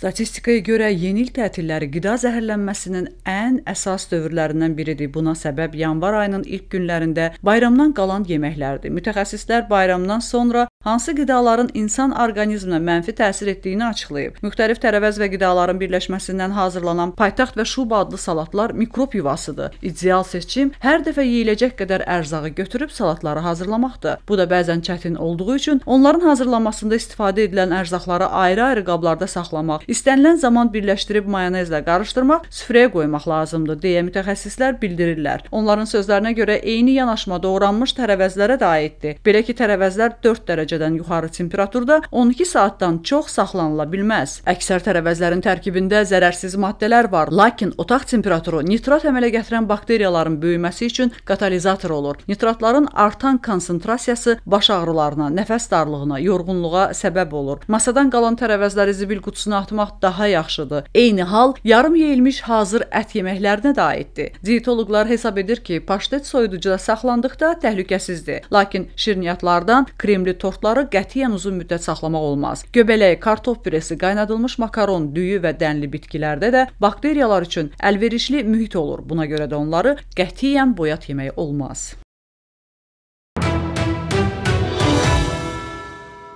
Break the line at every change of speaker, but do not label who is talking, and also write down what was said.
Statistikaya görə yeni il tətilləri qida zəhərlənməsinin ən əsas dövrlərindən biridir. Buna səbəb yanvar ayının ilk günlərində bayramdan qalan yeməklərdir. Mütəxəssislər bayramdan sonra hansı qidaların insan orqanizminə mənfi təsir etdiyini açıqlayıb. Müxtəlif tərəvəz və qidaların birləşməsindən hazırlanan paytaxt və şuba adlı salatlar mikrob yuvasıdır. İdeal seçim hər dəfə yeyiləcək qədər ərzağı götürüb salatları hazırlamaqdır. Bu da bəzən çətin olduğu üçün onların hazırlanmasında istifadə edilən ərzaqları ayrı-ayrı qablarda saxlamaq, istənilən zaman birləşdirib mayonezlə qarışdırmaq, süfrəyə qoymaq lazımdır deyə mütəxəssislər bildirirlər. Onların sözlərinə görə eyni yanaşma doğranmış tərəvəzlərə də aiddir. Belə ki, tərəvəzlər 4 dərəcə dərəcədən yuxarı temperaturda 12 saatdan çox saxlanıla bilməz. Əksər tərəvəzlərin tərkibində zərərsiz maddələr var, lakin otaq temperaturu nitrat əmələ gətirən bakteriyaların böyüməsi üçün katalizator olur. Nitratların artan konsentrasiyası baş ağrılarına, nəfəs darlığına, yorğunluğa səbəb olur. Masadan qalan tərəvəzləri zibil qutusuna atmaq daha yaxşıdır. Eyni hal yarım yeyilmiş hazır ət yeməklərinə də aiddir. Dietoloqlar hesab edir ki, paştet soyuducuda saxlandıqda təhlükəsizdir. Lakin şirniyyatlardan, kremli tort məhsulları qətiyyən uzun müddət saxlamaq olmaz. Göbələk, kartof püresi, qaynadılmış makaron, düyü və dənli bitkilərdə də bakteriyalar üçün əlverişli mühit olur. Buna görə də onları qətiyyən boyat yemək olmaz.